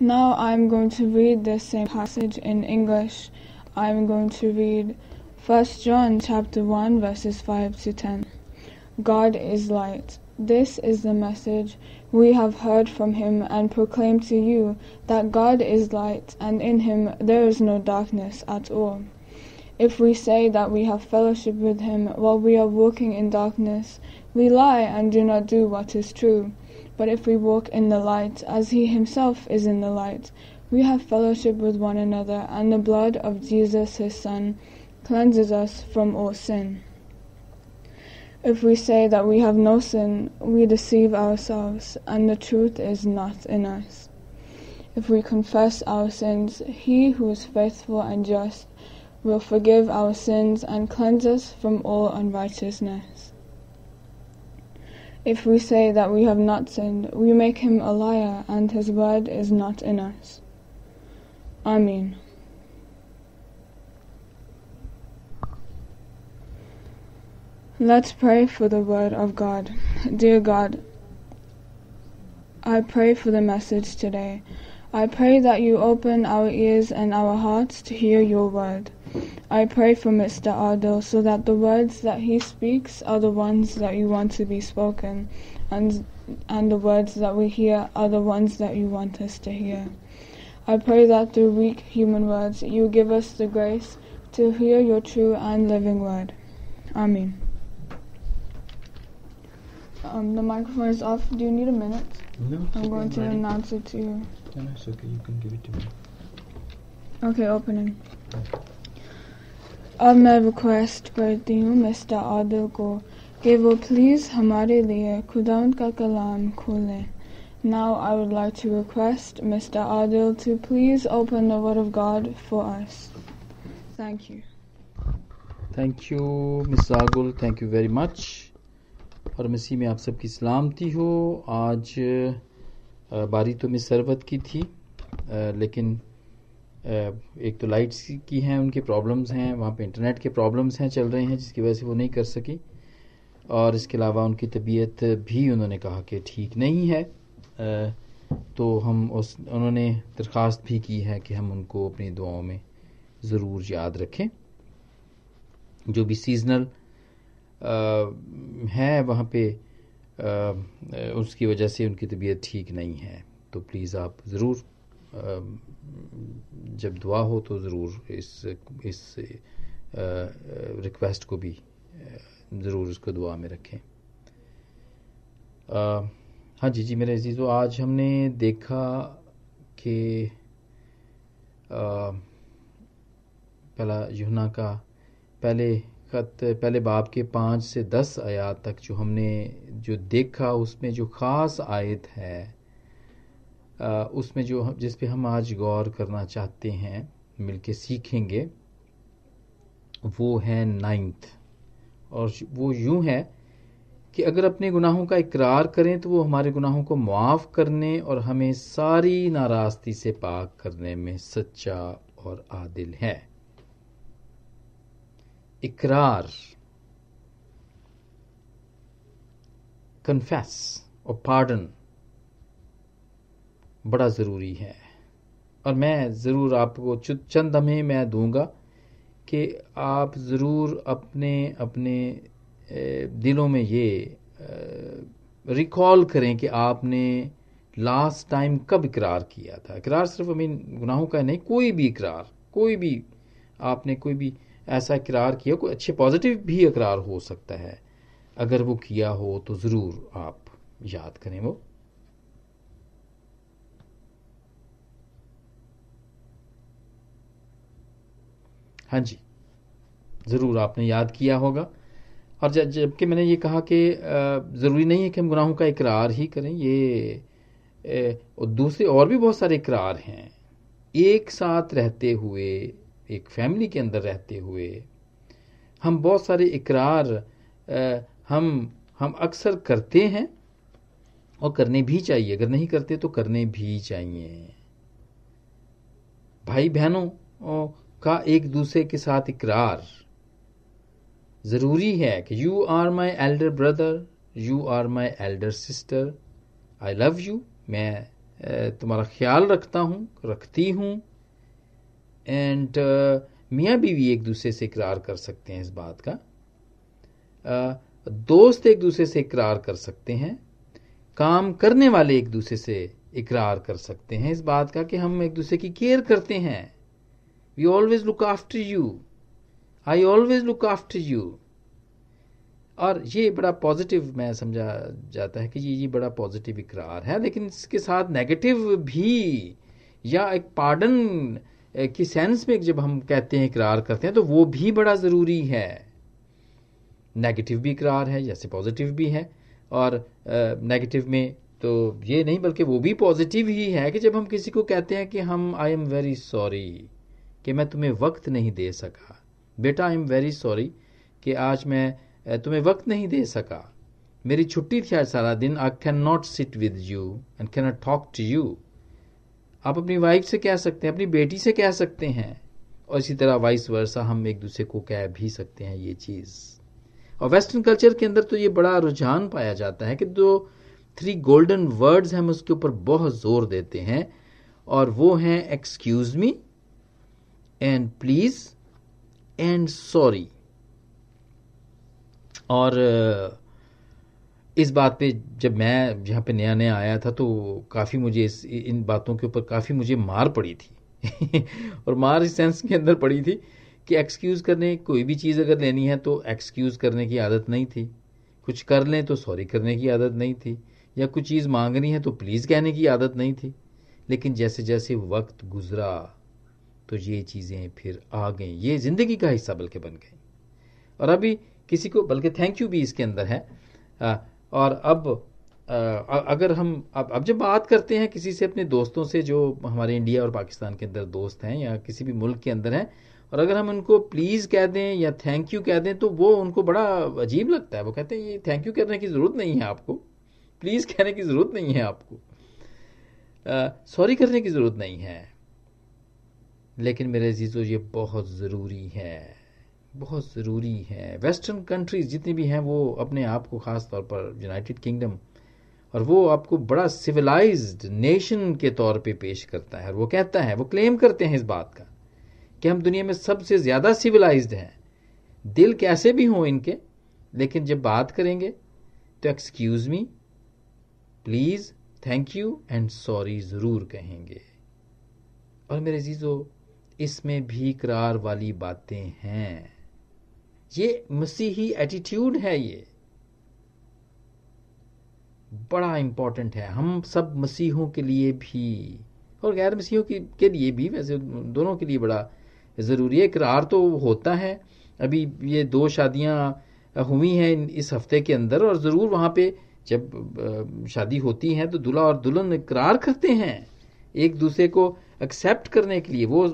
Now I'm going to read the same passage in English. I'm going to read 1 John chapter 1 verses 5 to 10. God is light. This is the message we have heard from him and proclaim to you that God is light and in him there is no darkness at all. If we say that we have fellowship with him while we are walking in darkness, we lie and do not do what is true. But if we walk in the light, as he himself is in the light, we have fellowship with one another, and the blood of Jesus his Son cleanses us from all sin. If we say that we have no sin, we deceive ourselves, and the truth is not in us. If we confess our sins, he who is faithful and just will forgive our sins and cleanse us from all unrighteousness. If we say that we have not sinned, we make him a liar, and his word is not in us. Amen. Let's pray for the Word of God. Dear God, I pray for the message today. I pray that you open our ears and our hearts to hear your Word. I pray for Mr. Adil so that the words that he speaks are the ones that you want to be spoken, and, and the words that we hear are the ones that you want us to hear. I pray that through weak human words you give us the grace to hear your true and living word. Amen. Um, the microphone is off. Do you need a minute? No. I'm going to announce it to you. No, it's okay. You can give it to me. Okay, opening. Okay. अब मैं request करती हूँ mister Adil को कि वो please हमारे लिए खुदा का कलाम खोलें now I would like to request mister Adil to please open the word of God for us thank you thank you miss Agul thank you very much और मसी में आप सबकी सलामती हो आज बारी तो मिस सरवत की थी लेकिन एक तो लाइट्स की हैं उनके प्रॉब्लम्स हैं वहाँ पे इंटरनेट के प्रॉब्लम्स हैं चल रहे हैं जिसकी वजह से वो नहीं कर सकी और इसके अलावा उनकी तबीयत भी उन्होंने कहा कि ठीक नहीं है तो हम उस उन्होंने दरख्वास्त भी की है कि हम उनको अपनी दुआओं में ज़रूर याद रखें जो भी सीजनल है वहाँ पे उसकी वजह से उनकी तबीयत ठीक नहीं है तो प्लीज़ आप ज़रूर जब दुआ हो तो ज़रूर इस इस रिक्वेस्ट को भी ज़रूर उसको दुआ में रखें हाँ जी जी मेरे अजीज़ो आज हमने देखा कि पहला युना का पहले ख़त पहले बाप के पाँच से दस आयात तक जो हमने जो देखा उसमें जो ख़ास आयत है उसमें जो जिस पे हम आज गौर करना चाहते हैं मिलके सीखेंगे वो है नाइन्थ और वो यूं है कि अगर अपने गुनाहों का इकरार करें तो वो हमारे गुनाहों को माफ करने और हमें सारी नाराज़गी से पाक करने में सच्चा और आदिल है इकरार कन्फेस और पार्डन बड़ा ज़रूरी है और मैं ज़रूर आपको चंद हमें मैं दूंगा कि आप ज़रूर अपने अपने दिलों में ये रिकॉल करें कि आपने लास्ट टाइम कब इकरार किया था इकरार सिर्फ अमीन गुनाहों का नहीं कोई भी इकरार कोई भी आपने कोई भी ऐसा इकरार किया कोई अच्छे पॉजिटिव भी इकरार हो सकता है अगर वो किया हो तो ज़रूर आप याद करें वो हाँ जी ज़रूर आपने याद किया होगा और जबकि मैंने ये कहा कि ज़रूरी नहीं है कि हम गुनाहों का इकरार ही करें ये और दूसरे और भी बहुत सारे इकरार हैं एक साथ रहते हुए एक फैमिली के अंदर रहते हुए हम बहुत सारे इकरार हम हम अक्सर करते हैं और करने भी चाहिए अगर नहीं करते तो करने भी चाहिए भाई बहनों का एक दूसरे के साथ इकरार ज़रूरी है कि you are my elder brother you are my elder sister I love you मैं तुम्हारा ख्याल रखता हूँ रखती हूँ एंड uh, मियाँ बीवी एक दूसरे से इकरार कर सकते हैं इस बात का uh, दोस्त एक दूसरे से इकरार कर सकते हैं काम करने वाले एक दूसरे से इकरार कर सकते हैं इस बात का कि हम एक दूसरे की केयर करते हैं We always look after you. I always look after you और ये बड़ा पॉजिटिव मैं समझा जाता है कि ये ये बड़ा पॉजिटिव इकरार है लेकिन इसके साथ नेगेटिव भी या एक पार्डन की सेंस में जब हम कहते हैं इकरार करते हैं तो वो भी बड़ा ज़रूरी है नेगेटिव भी इकरार है जैसे पॉजिटिव भी है और नेगेटिव में तो ये नहीं बल्कि वो भी पॉजिटिव ही है कि जब हम किसी को कहते हैं कि हम आई एम वेरी सॉरी कि मैं तुम्हें वक्त नहीं दे सका बेटा आई एम वेरी सॉरी कि आज मैं तुम्हें वक्त नहीं दे सका मेरी छुट्टी थी आज सारा दिन I can not sit with you and can not talk to you आप अपनी वाइफ से कह सकते हैं अपनी बेटी से कह सकते हैं और इसी तरह वाइस वर्षा हम एक दूसरे को कह भी सकते हैं ये चीज़ और वेस्टर्न कल्चर के अंदर तो ये बड़ा रुझान पाया जाता है कि जो थ्री गोल्डन वर्ड्स हम उसके ऊपर बहुत जोर देते हैं और वो हैं excuse me and please and sorry और इस बात पे जब मैं यहाँ पे नया नया आया था तो काफ़ी मुझे इस इन बातों के ऊपर काफ़ी मुझे मार पड़ी थी और मार इस सेंस के अंदर पड़ी थी कि एक्सक्यूज़ करने कोई भी चीज़ अगर लेनी है तो एक्सक्यूज़ करने की आदत नहीं थी कुछ कर लें तो सॉरी करने की आदत नहीं थी या कुछ चीज़ मांगनी है तो प्लीज़ कहने की आदत नहीं थी लेकिन जैसे जैसे वक्त गुजरा तो ये चीज़ें फिर आ गई ये ज़िंदगी का हिस्सा बल्कि बन गई और अभी किसी को बल्कि थैंक यू भी इसके अंदर है आ, और अब आ, अगर हम अब अब जब बात करते हैं किसी से अपने दोस्तों से जो हमारे इंडिया और पाकिस्तान के अंदर दोस्त हैं या किसी भी मुल्क के अंदर हैं और अगर हम उनको प्लीज़ कह दें या थैंक यू कह दें तो वो उनको बड़ा अजीब लगता है वो कहते हैं ये थैंक यू करने की ज़रूरत नहीं है आपको प्लीज़ कहने की ज़रूरत नहीं है आपको सॉरी करने की ज़रूरत नहीं है लेकिन मेरे अजीज़ों ये बहुत ज़रूरी है बहुत ज़रूरी है वेस्टर्न कंट्रीज़ जितनी भी हैं वो अपने आप को ख़ास तौर पर यूनाइटेड किंगडम और वो आपको बड़ा सिविलाइज नेशन के तौर पे पेश करता है और वो कहता है वो क्लेम करते हैं इस बात का कि हम दुनिया में सबसे ज़्यादा सिविलाइज हैं दिल कैसे भी हों इनके लेकिन जब बात करेंगे तो excuse me please thank you and sorry ज़रूर कहेंगे और मेरे जीजो इसमें भी करार वाली बातें हैं ये मसीही एटीट्यूड है ये बड़ा इंपॉर्टेंट है हम सब मसीहों के लिए भी और गैर मसीहों की के लिए भी वैसे दोनों के लिए बड़ा ज़रूरी है करार तो होता है अभी ये दो शादियां हुई हैं इस हफ्ते के अंदर और ज़रूर वहां पे जब शादी होती है तो दूल्हा और दुल्हन करार करते हैं एक दूसरे को एक्सेप्ट करने के लिए वो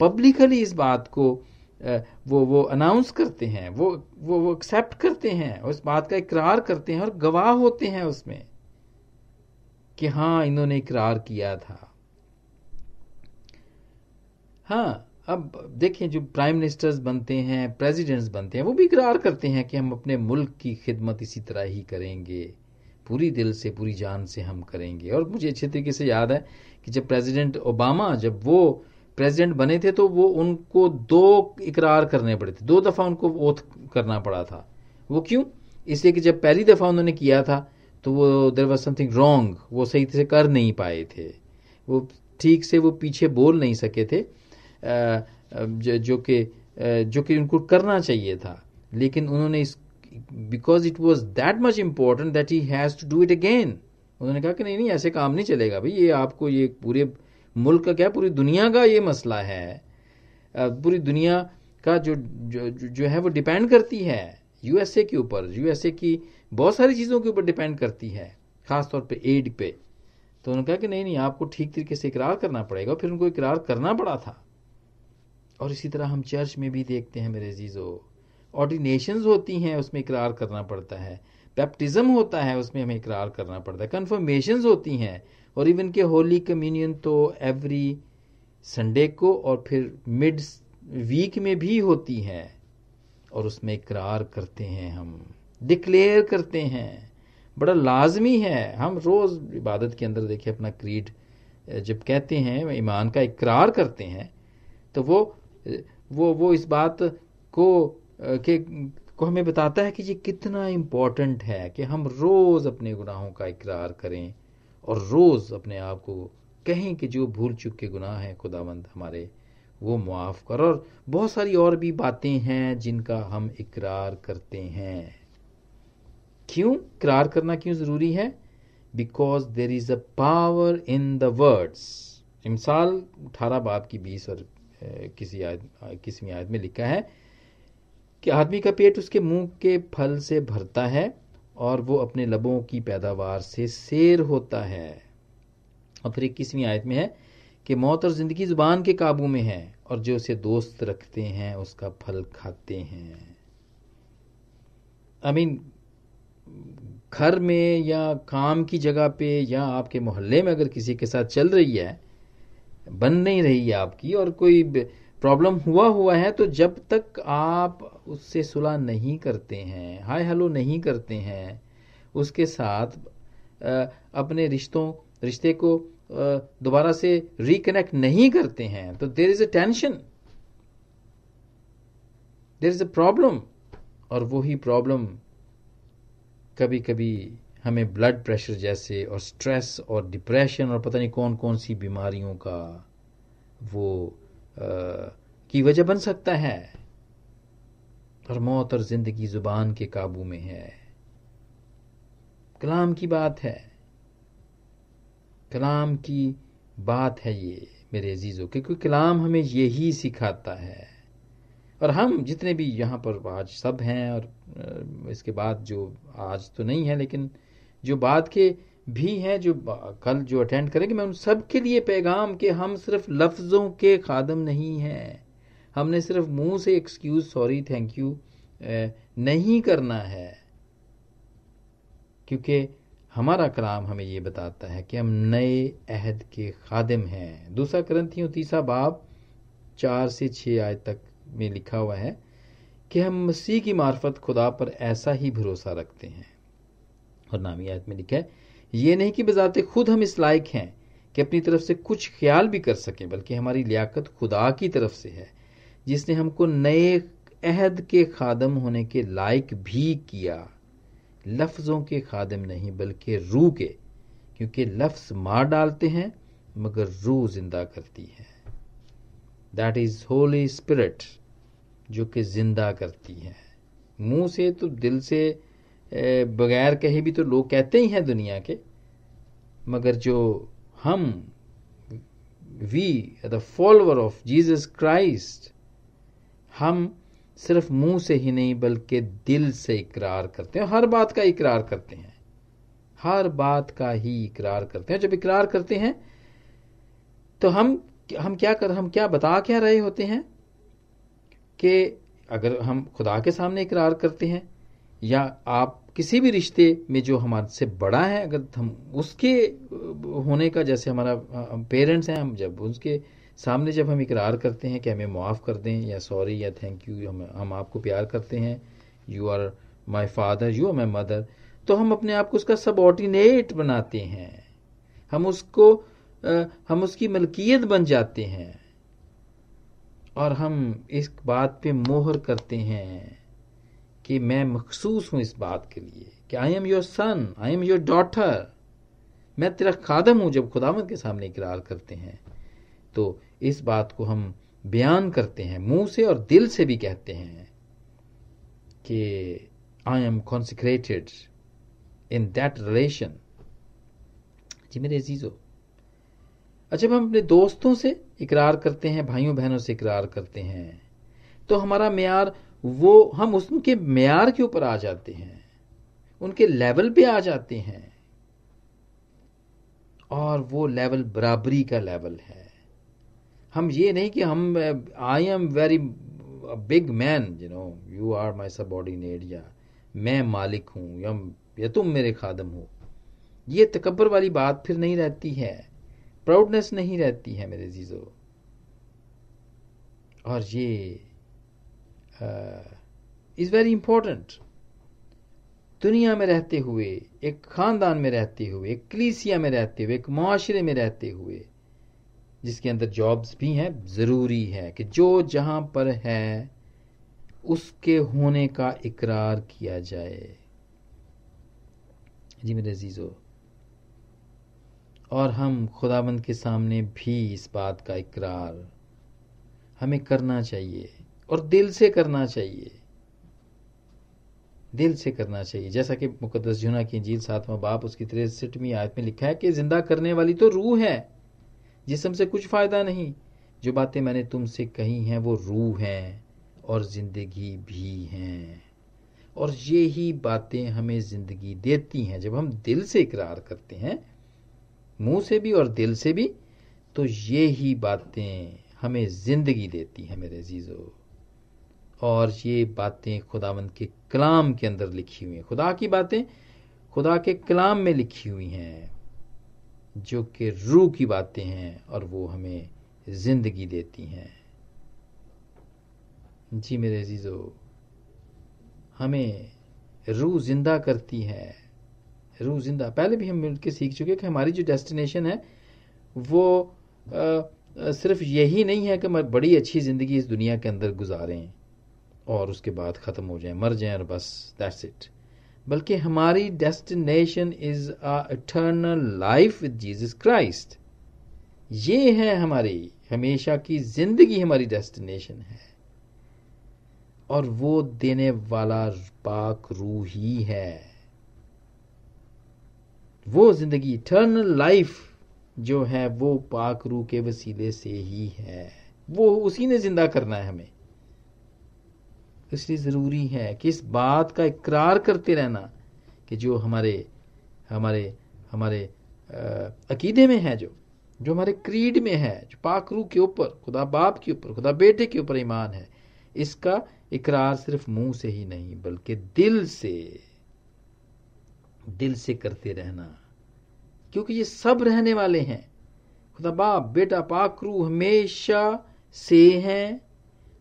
पब्लिकली इस बात को वो वो अनाउंस करते हैं वो वो वो एक्सेप्ट करते हैं उस बात का इकरार करते हैं और गवाह होते हैं उसमें कि हाँ इन्होंने इकरार किया था हाँ अब देखें जो प्राइम मिनिस्टर्स बनते हैं प्रेसिडेंट्स बनते हैं वो भी इकरार करते हैं कि हम अपने मुल्क की खिदमत इसी तरह ही करेंगे पूरी दिल से पूरी जान से हम करेंगे और मुझे अच्छे तरीके से याद है कि जब प्रेसिडेंट ओबामा जब वो प्रेसिडेंट बने थे तो वो उनको दो इकरार करने पड़े थे दो दफ़ा उनको ओथ करना पड़ा था वो क्यों इसलिए कि जब पहली दफ़ा उन्होंने किया था तो वो देर वॉज समथिंग रॉन्ग वो सही से कर नहीं पाए थे वो ठीक से वो पीछे बोल नहीं सके थे जो कि जो कि उनको करना चाहिए था लेकिन उन्होंने इस because it was that much important that he has to do it again उन्होंने कहा कि नहीं नहीं ऐसे काम नहीं चलेगा भाई ये आपको ये पूरे मुल्क का क्या पूरी दुनिया का ये मसला है पूरी दुनिया का जो जो, जो है वो डिपेंड करती है यूएसए के ऊपर यूएसए की बहुत सारी चीज़ों के ऊपर डिपेंड करती है ख़ासतौर पे एड पे तो उन्होंने कहा कि नहीं नहीं आपको ठीक तरीके से इकरार करना पड़ेगा फिर उनको इकरार करना पड़ा था और इसी तरह हम चर्च में भी देखते हैं मेरे अजीज़ों ऑर्डिनेशंस होती हैं उसमें इकरार करना पड़ता है बैप्टिज़म होता है उसमें हमें इकरार करना पड़ता है कन्फर्मेशन होती हैं और इवन के होली कम्युनियन तो एवरी संडे को और फिर मिड वीक में भी होती है और उसमें इकरार करते हैं हम डिक्लेयर करते हैं बड़ा लाजमी है हम रोज़ इबादत के अंदर देखिए अपना क्रीड जब कहते हैं ईमान का इकरार करते हैं तो वो वो वो इस बात को के को हमें बताता है कि ये कितना इम्पॉर्टेंट है कि हम रोज़ अपने गुनाहों का इकरार करें और रोज़ अपने आप को कहें कि जो भूल चुक के गुनाह हैं खुदावंद हमारे वो मुआफ़ कर और बहुत सारी और भी बातें हैं जिनका हम इकरार करते हैं क्यों इकरार करना क्यों ज़रूरी है because there is a power in the words मिसाल अठारह बाप की बीस और किसी आयत किसी आयत में लिखा है कि आदमी का पेट उसके मुंह के फल से भरता है और वो अपने लबों की पैदावार से शेर होता है और फिर इक्कीसवीं आयत में है कि मौत और ज़िंदगी ज़ुबान के काबू में है और जो उसे दोस्त रखते हैं उसका फल खाते हैं आई मीन घर में या काम की जगह पे या आपके मोहल्ले में अगर किसी के साथ चल रही है बन नहीं रही है आपकी और कोई प्रॉब्लम हुआ हुआ है तो जब तक आप उससे सुलह नहीं करते हैं हाय हेलो नहीं करते हैं उसके साथ अपने रिश्तों रिश्ते को दोबारा से रिकनेक्ट नहीं करते हैं तो there is a tension there is a problem और वही प्रॉब्लम कभी कभी हमें ब्लड प्रेशर जैसे और स्ट्रेस और डिप्रेशन और पता नहीं कौन कौन सी बीमारियों का वो की वजह बन सकता है और मौत और जिंदगी जुबान के काबू में है कलाम की बात है कलाम की बात है ये मेरे अजीज़ों क्योंकि कलाम हमें यही सिखाता है और हम जितने भी यहाँ पर आज सब हैं और इसके बाद जो आज तो नहीं है लेकिन जो बाद के भी हैं जो कल जो अटेंड करेंगे मैं उन सब के लिए पैगाम कि हम सिर्फ लफ्ज़ों के खादम नहीं हैं हमने सिर्फ मुंह say excuse sorry thank you नहीं करना है क्योंकि हमारा कलाम हमें ये बताता है कि हम नए अहद के खादिम हैं दूसरा ग्रंथियों तीसरा बाब चार से छः आय तक में लिखा हुआ है कि हम मसीह की मार्फत खुदा पर ऐसा ही भरोसा रखते हैं और नामी आयत में लिखा है ये नहीं कि बजाते खुद हम इस लायक हैं कि अपनी तरफ से कुछ ख्याल भी कर सकें बल्कि हमारी लियाकत खुदा की तरफ से है जिसने हमको नए अहद के खादम होने के लायक भी किया लफ्ज़ों के खादम नहीं बल्कि रूह के क्योंकि लफ्ज़ मार डालते हैं मगर रूह जिंदा करती है दैट इज़ होली स्पिरिट जो कि जिंदा करती है मुंह से तो दिल से बगैर कहे भी तो लोग कहते ही हैं दुनिया के मगर जो हम we the follower of Jesus Christ हम सिर्फ मुंह से ही नहीं बल्कि दिल से इकरार करते हैं हर बात का इकरार करते हैं हर बात का ही इकरार करते हैं जब इकरार करते हैं तो हम हम क्या कर हम क्या बता क्या रहे होते हैं कि अगर हम खुदा के सामने इकरार करते हैं या आप किसी भी रिश्ते में जो से बड़ा है अगर हम उसके होने का जैसे हमारा पेरेंट्स हैं हम जब उसके सामने जब हम इकरार करते हैं कि हमें माफ़ कर दें या सॉरी या थैंक यू हम हम आपको प्यार करते हैं you are my father you are my mother तो हम अपने आप को उसका सबऑर्डिनेट बनाते हैं हम उसको हम उसकी मलकियत बन जाते हैं और हम इस बात पे मोहर करते हैं कि मैं मखसूस हूं इस बात के लिए कि I am your son I am your daughter मैं तेरा खादम हूं जब खुदावंद के सामने इकरार करते हैं तो इस बात को हम बयान करते हैं मुंह से और दिल से भी कहते हैं कि I am consecrated in that relation जी मेरे अजीज़ो अच्छा जब हम अपने दोस्तों से इकरार करते हैं भाइयों बहनों से इकरार करते हैं तो हमारा मैार वो हम उनके मैार के ऊपर आ जाते हैं उनके लेवल पे आ जाते हैं और वो लेवल बराबरी का लेवल है हम ये नहीं कि हम I am very big man you know you are my subordinate या मैं मालिक हूं या, या तुम मेरे खादम हो ये तकबर वाली बात फिर नहीं रहती है प्राउडनेस नहीं रहती है मेरे जीजो और ये इज़ वेरी इंपॉर्टेंट दुनिया में रहते हुए एक ख़ानदान में रहते हुए एक क्लीसिया में रहते हुए एक माशरे में रहते हुए जिसके अंदर जॉब्स भी हैं ज़रूरी है कि जो जहां पर है उसके होने का इकरार किया जाए जी मेरे अजीज़ो और हम खुदाबंद के सामने भी इस बात का इकरार हमें करना चाहिए और दिल से करना चाहिए दिल से करना चाहिए जैसा कि मुकदस जुना की जील सातवां बाप उसकी तिरसठवीं आयत में लिखा है कि जिंदा करने वाली तो रूह है जिसम से कुछ फायदा नहीं जो बातें मैंने तुमसे कही हैं वो रूह हैं और जिंदगी भी हैं और ये ही बातें हमें जिंदगी देती हैं जब हम दिल से इकरार करते हैं मुंह से भी और दिल से भी तो ये ही बातें हमें जिंदगी देती हैं मेरे जीजो और ये बातें खुदावंद के कलाम के अंदर लिखी हुई हैं खुदा की बातें खुदा के कलाम में लिखी हुई हैं जो कि रूह की बातें हैं और वो हमें जिंदगी देती हैं जी मेरे अजीज़ो हमें रूह जिंदा करती है रूह जिंदा पहले भी हम मिलकर सीख चुके कि हमारी जो डेस्टिनेशन है वो आ, सिर्फ यही नहीं है कि हम बड़ी अच्छी ज़िंदगी इस दुनिया के अंदर गुजारें और उसके बाद ख़त्म हो जाए मर जाए और बस दैट्स इट बल्कि हमारी destination is eternal life with Jesus Christ ये है हमारी हमेशा की ज़िंदगी हमारी डेस्टिनेशन है और वो देने वाला पाक रू ही है वो ज़िंदगी इटर्नल लाइफ जो है वो पाक रू के वसीले से ही है वो उसी ने ज़िंदा करना है हमें इसलिए ज़रूरी है कि इस बात का इकरार करते रहना कि जो हमारे हमारे हमारे अकीदे में है जो जो हमारे क्रीड में है जो पाखरू के ऊपर खुदा बाप के ऊपर खुदा बेटे के ऊपर ईमान है इसका इकरार सिर्फ मुंह से ही नहीं बल्कि दिल से दिल से करते रहना क्योंकि ये सब रहने वाले हैं खुदा बाप बेटा पाखरू हमेशा से हैं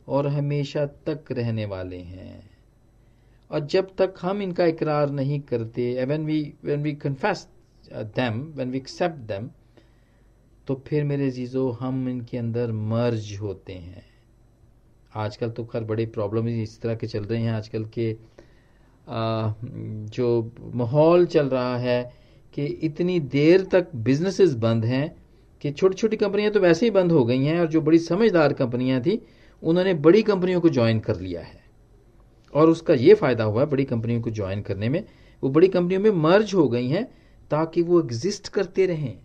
और हमेशा तक रहने वाले हैं और जब तक हम इनका इकरार नहीं करते when we when we confess them when we accept them तो फिर मेरे जीजो हम इनके अंदर मर्ज होते हैं आजकल तो खैर बड़े प्रॉब्लम इस तरह के चल रहे हैं आजकल के आ, जो माहौल चल रहा है कि इतनी देर तक बिजनेसेस बंद हैं कि छोटी छोटी कंपनियां तो वैसे ही बंद हो गई हैं और जो बड़ी समझदार कंपनियां थी उन्होंने बड़ी कंपनियों को ज्वाइन कर लिया है और उसका ये फ़ायदा हुआ है बड़ी कंपनियों को ज्वाइन करने में वो बड़ी कंपनियों में मर्ज हो गई हैं ताकि वो एग्जिस्ट करते रहें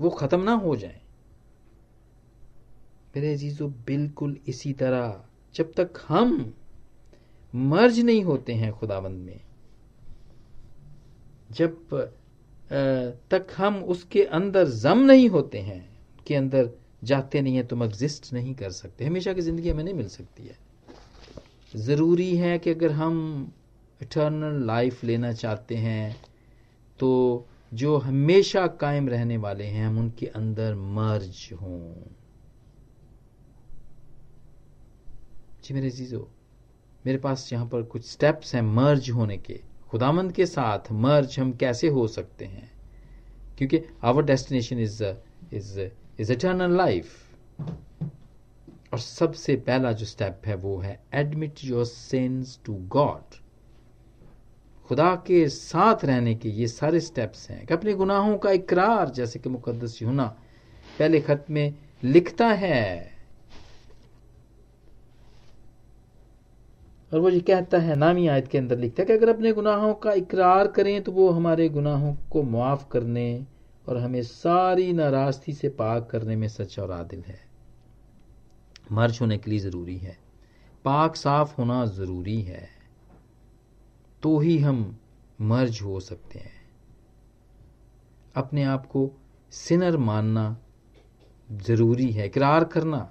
वो ख़त्म ना हो जाए मेरे अजीज़ो बिल्कुल इसी तरह जब तक हम मर्ज नहीं होते हैं खुदाबंद में जब तक हम उसके अंदर जम नहीं होते हैं के अंदर जागते नहीं है तुम एग्जिस्ट नहीं कर सकते हमेशा की ज़िंदगी हमें नहीं मिल सकती है ज़रूरी है कि अगर हम इटर्नल लाइफ लेना चाहते हैं तो जो हमेशा कायम रहने वाले हैं हम उनके अंदर मर्ज हों जी मेरे जीजो मेरे पास यहाँ पर कुछ स्टेप्स हैं मर्ज होने के खुदामंद के साथ मर्ज हम कैसे हो सकते हैं क्योंकि our destination is is is eternal life और सबसे पहला जो स्टेप है वो है admit your sense to God खुदा के साथ रहने के ये सारे स्टेप्स हैं कि अपने गुनाहों का इकरार जैसे कि मुकदस यूना पहले खत में लिखता है और वो ये कहता है नामी आयत के अंदर लिखता है कि अगर अपने गुनाहों का इकरार करें तो वो हमारे गुनाहों को माफ करने और हमें सारी नाराजगी से पाक करने में सच और आदिल है मर्ज होने के लिए ज़रूरी है पाक साफ होना ज़रूरी है तो ही हम मर्ज हो सकते हैं अपने आप को सिनर मानना ज़रूरी है इकरार करना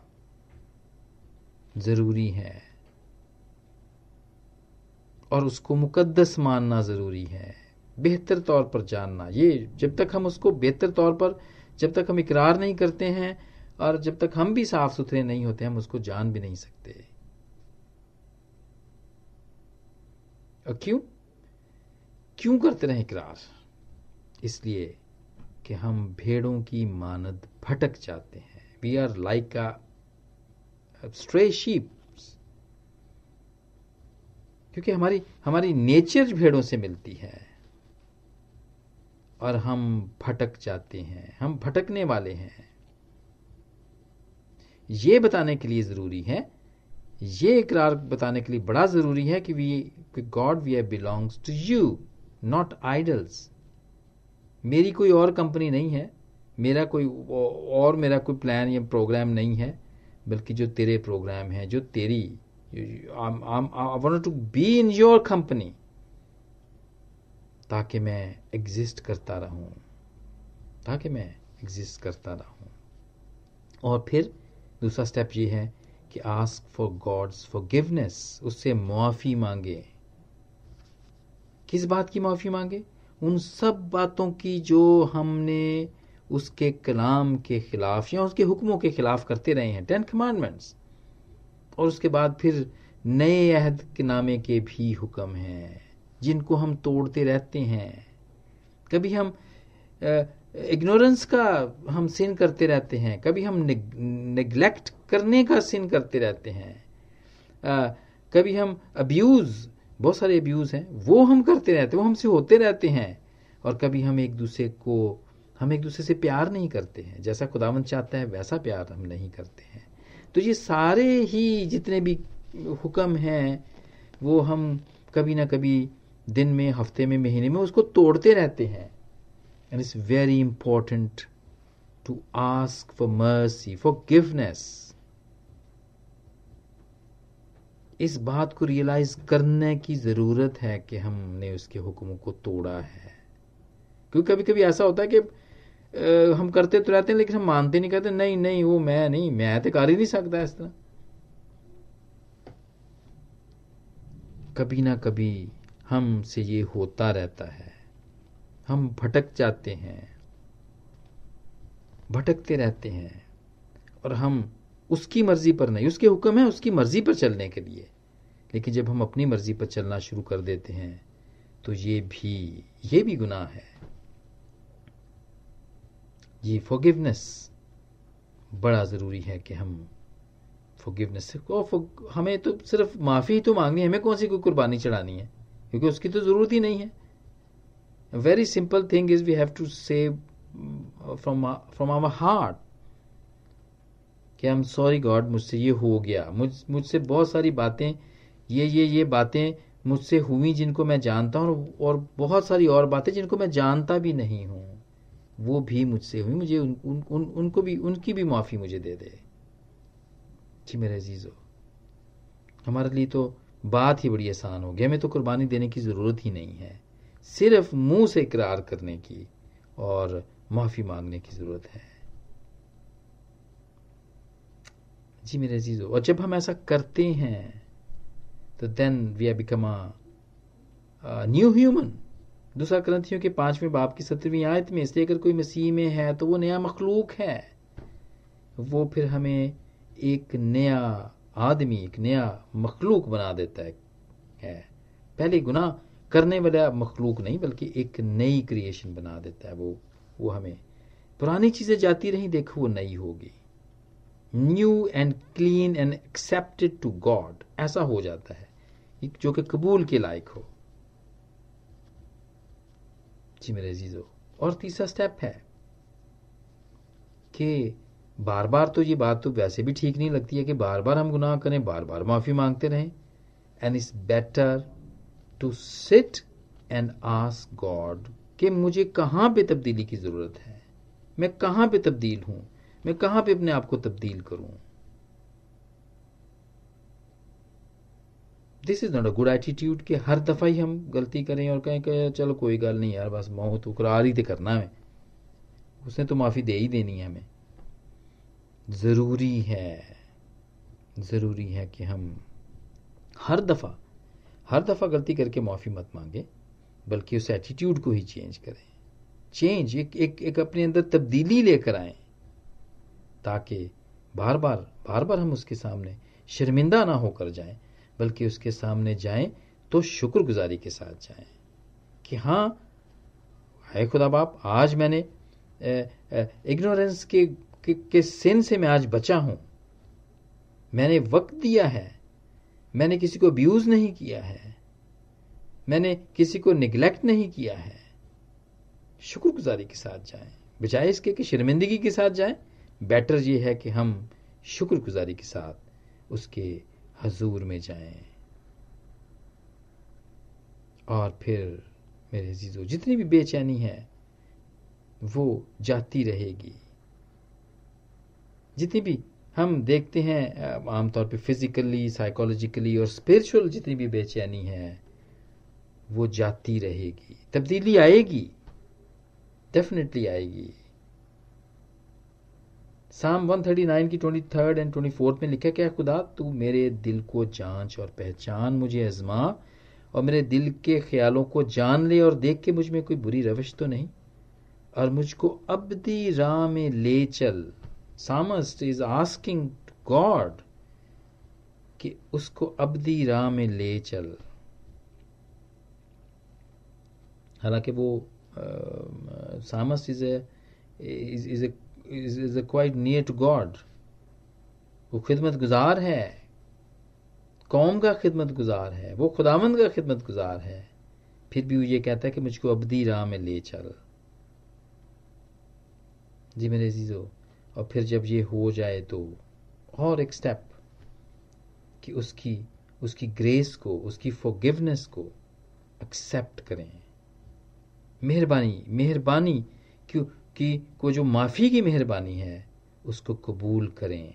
ज़रूरी है और उसको मुकद्दस मानना ज़रूरी है बेहतर तौर पर जानना ये जब तक हम उसको बेहतर तौर पर जब तक हम इकरार नहीं करते हैं और जब तक हम भी साफ सुथरे नहीं होते हम उसको जान भी नहीं सकते और क्यों क्यों करते रहे इकरार इसलिए कि हम भेड़ों की मानद भटक जाते हैं we are like a stray sheep क्योंकि हमारी हमारी नेचर भेड़ों से मिलती है और हम भटक जाते हैं हम भटकने वाले हैं ये बताने के लिए ज़रूरी है ये इकरार बताने के लिए बड़ा ज़रूरी है कि we God we belongs to you not idols मेरी कोई और कंपनी नहीं है मेरा कोई और मेरा कोई प्लान या प्रोग्राम नहीं है बल्कि जो तेरे प्रोग्राम है जो तेरी I want to be in your company ताकि मैं एग्जिस्ट करता रहूं ताकि मैं एग्जिस्ट करता रहूं और फिर दूसरा स्टेप ये है कि ask for God's forgiveness उससे मुआफ़ी मांगे किस बात की माफ़ी मांगे उन सब बातों की जो हमने उसके कलाम के ख़िलाफ़ या उसके हुक्मों के ख़िलाफ़ करते रहे हैं टेन कमांडमेंट्स और उसके बाद फिर नए अहद के नामे के भी हुक्म हैं जिनको हम तोड़ते रहते हैं कभी हम इग्नोरेंस का हम सिन करते रहते हैं कभी हम निगलेक्ट करने का सिन करते रहते हैं आ, कभी हम अब्यूज़ बहुत सारे अब्यूज़ हैं वो हम करते रहते हैं वो हमसे होते रहते हैं और कभी हम एक दूसरे को हम एक दूसरे से प्यार नहीं करते हैं जैसा खुदावन चाहता है वैसा प्यार हम नहीं करते हैं तो ये सारे ही जितने भी हुक्म हैं वो हम कभी ना कभी दिन में हफ्ते में महीने में उसको तोड़ते रहते हैं and it's very important to ask for mercy forgiveness इस बात को रियलाइज करने की ज़रूरत है कि हमने उसके हुक्म को तोड़ा है क्योंकि कभी कभी ऐसा होता है कि आ, हम करते तो रहते हैं लेकिन हम मानते नहीं कहते नहीं नहीं वो मैं नहीं मैं तो कर ही नहीं सकता इस तरह कभी ना कभी हम से ये होता रहता है हम भटक जाते हैं भटकते रहते हैं और हम उसकी मर्ज़ी पर नहीं उसके हुक्म है उसकी मर्ज़ी पर चलने के लिए लेकिन जब हम अपनी मर्ज़ी पर चलना शुरू कर देते हैं तो ये भी ये भी गुनाह है ये फोगिवनेस बड़ा ज़रूरी है कि हम फोगिवनेस हमें तो सिर्फ माफ़ी तो मांगनी है हमें कौन सी कोई कुर्बानी चढ़ानी है क्योंकि उसकी तो ज़रूरत ही नहीं है very simple thing is we have to save from from our heart कि आई एम सॉरी गॉड मुझसे ये हो गया मुझ मुझसे बहुत सारी बातें ये ये ये बातें मुझसे हुई जिनको मैं जानता हूँ और बहुत सारी और बातें जिनको मैं जानता भी नहीं हूँ वो भी मुझसे हुई मुझे उन, उन, उन, उनको भी उनकी भी माफ़ी मुझे दे दे जी मेरे अजीज़ हो हमारे लिए तो बात ही बड़ी आसान हो गई हमें तो कुर्बानी देने की ज़रूरत ही नहीं है सिर्फ मुंह से इकरार करने की और माफ़ी मांगने की ज़रूरत है जी मेरे अजीज़ और जब हम ऐसा करते हैं तो then we are become a new human दूसरा ग्रंथियों के पांचवें बाप की सत्रहवीं आयत में इसलिए अगर कोई मसीह में है तो वो नया मखलूक है वो फिर हमें एक नया आदमी एक नया मखलूक बना देता है, है। पहले गुनाह करने वाला मखलूक नहीं बल्कि एक नई क्रिएशन बना देता है वो वो हमें पुरानी चीज़ें जाती रही देखो वो नई होगी new and clean and accepted to God ऐसा हो जाता है जो कि कबूल के लायक हो जी मेरे जीजो और तीसरा स्टेप है कि बार बार तो ये बात तो वैसे भी ठीक नहीं लगती है कि बार बार हम गुनाह करें बार बार माफ़ी मांगते रहें and it's better to sit and ask God कि मुझे कहाँ पे तब्दीली की ज़रूरत है मैं कहाँ पे तब्दील हूं मैं कहाँ पे अपने आप को तब्दील करूं this is not a good attitude कि हर दफ़ा ही हम गलती करें और कहें कि चलो कोई गल नहीं यार बस मोह तो करार ही तो करना है उसने तो माफ़ी दे ही देनी है हमें ज़रूरी है ज़रूरी है कि हम हर दफ़ा हर दफ़ा गलती करके माफ़ी मत मांगें बल्कि उस एटीट्यूड को ही चेंज करें चेंज एक एक, एक अपने अंदर तब्दीली लेकर आए ताकि बार बार बार बार हम उसके सामने शर्मिंदा ना होकर जाएं बल्कि उसके सामने जाएं तो शुक्रगुजारी के साथ जाएं कि हाँ हाय खुदा बाप आज मैंने इग्नोरेंस के कि किस सिन से मैं आज बचा हूं मैंने वक्त दिया है मैंने किसी को अब्यूज नहीं किया है मैंने किसी को निगलेक्ट नहीं किया है शुक्रगुजारी के साथ जाएं बजाय इसके कि शर्मिंदगी के साथ जाएं बेटर ये है कि हम शुक्रगुजारी के साथ उसके हजूर में जाएं और फिर मेरे जीजो जितनी भी बेचैनी है वो जाती रहेगी जितनी भी हम देखते हैं आमतौर पे फिजिकली साइकोलॉजिकली और स्पिरिचुअल जितनी भी बेचैनी है वो जाती रहेगी तब्दीली आएगी डेफिनेटली आएगी साम 139 की 23 एंड 24 में लिखा क्या खुदा तू मेरे दिल को जांच और पहचान मुझे आजमा और मेरे दिल के ख्यालों को जान ले और देख के मुझ में कोई बुरी रविश तो नहीं और मुझको दी राह में ले चल सामस्ट इज आस्किंग गॉड कि उसको अबदी राह में ले चल हालांकि वो psalmist is is is a quite near to God वो खिदमत गुजार है कौम का खिदमत गुजार है वो खुदामंद का खिदमत गुजार है फिर भी वो ये कहता है कि मुझको अबदी राह में ले चल जी मेरे अजीज़ों और फिर जब ये हो जाए तो और एक स्टेप कि उसकी उसकी ग्रेस को उसकी फॉरगिवनेस को एक्सेप्ट करें मेहरबानी मेहरबानी क्यों कि को जो माफ़ी की मेहरबानी है उसको कबूल करें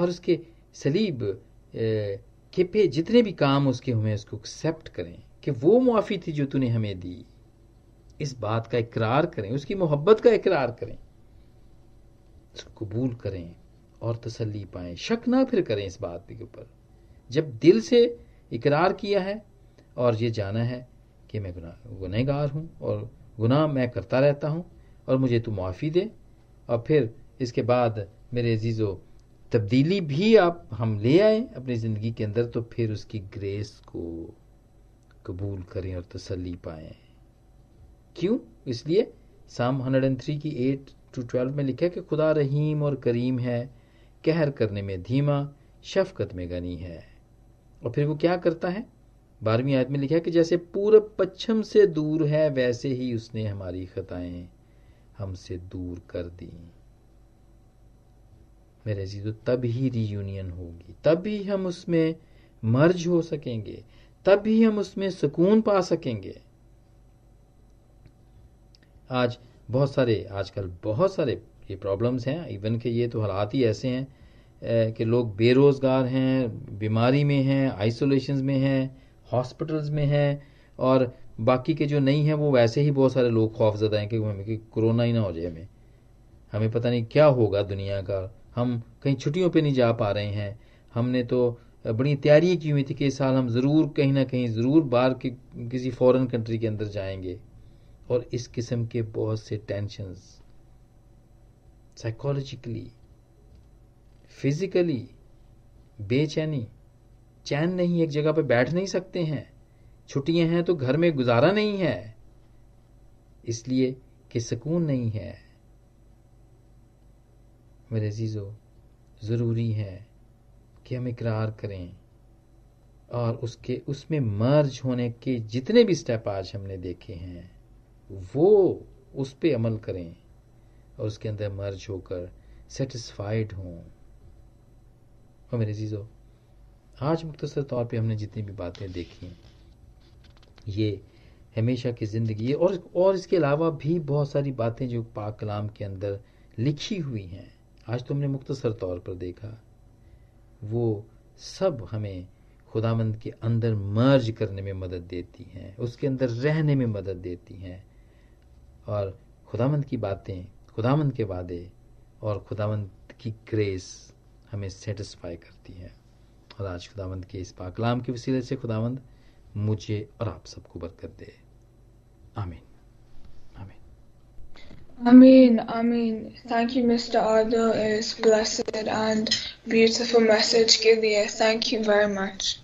और उसके सलीब के पे जितने भी काम उसके हुए उसको एक्सेप्ट करें कि वो मुआफ़ी थी जो तूने हमें दी इस बात का इकरार करें उसकी मोहब्बत का इकरार करें कबूल करें और तसल्ली पाएं शक ना फिर करें इस बात के ऊपर जब दिल से इकरार किया है और ये जाना है कि मैं गुना गुनहगार हूँ और गुनाह मैं करता रहता हूँ और मुझे तो माफ़ी दे और फिर इसके बाद मेरे अजीज़ो तब्दीली भी आप हम ले आए अपनी ज़िंदगी के अंदर तो फिर उसकी ग्रेस को कबूल करें और तसली पाएं क्यों इसलिए साम हंड्रेड एंड थ्री की एट टू ट्वेल्व में लिखा है कि खुदा रहीम और करीम है कहर करने में धीमा शफकत में गनी है और फिर वो क्या करता है बारहवीं आयत में लिखा है कि जैसे पूरब पश्चिम से दूर है वैसे ही उसने हमारी खताएं हमसे दूर कर दी मेरे जी तो तब ही रीयूनियन होगी तब ही हम उसमें मर्ज हो सकेंगे तब ही हम उसमें सुकून पा सकेंगे आज बहुत सारे आजकल बहुत सारे ये प्रॉब्लम्स हैं इवन के ये तो हालात ही ऐसे हैं कि लोग बेरोज़गार हैं बीमारी में हैं आइसोलेशन में हैं हॉस्पिटल्स में हैं और बाकी के जो नहीं हैं वो वैसे ही बहुत सारे लोग खौफजदा हैं कि हमें कि कोरोना ही ना हो जाए हमें हमें पता नहीं क्या होगा दुनिया का हम कहीं छुट्टियों पे नहीं जा पा रहे हैं हमने तो बड़ी तैयारी की हुई थी कि इस साल हम ज़रूर कहीं ना कहीं ज़रूर बाहर के किसी फ़ॉरेन कंट्री के अंदर जाएंगे और इस किस्म के बहुत से टेंशन साइकोलॉजिकली फिजिकली बेचैनी चैन नहीं एक जगह पर बैठ नहीं सकते हैं छुट्टियां हैं तो घर में गुजारा नहीं है इसलिए कि सुकून नहीं है मेरे जीजो ज़रूरी है कि हम इकरार करें और उसके उसमें मर्ज होने के जितने भी स्टेप आज हमने देखे हैं वो उस पर अमल करें और उसके अंदर मर्ज होकर सेटिस्फाइड हों और मेरे चीज़ों आज मुख्तर तौर पे हमने जितनी भी बातें देखी ये हमेशा की ज़िंदगी है और और इसके अलावा भी बहुत सारी बातें जो पाक कलाम के अंदर लिखी हुई हैं आज तो हमने मुख्तसर तौर पर देखा वो सब हमें खुदामंद के अंदर मर्ज करने में मदद देती हैं उसके अंदर रहने में मदद देती हैं और खुदामंद की बातें खुदामंद के वादे और खुदामंद की ग्रेस हमें सेटिस्फाई करती है और आज खुदामंद के इस पाकलाम के वसीले से खुदामंद मुझे और आप सबको बरकत दे आमीन आमीन आमीन आमीन थैंक यू मिस्टर आदो इस ब्लेस्ड एंड ब्यूटीफुल मैसेज के लिए थैंक यू वेरी मच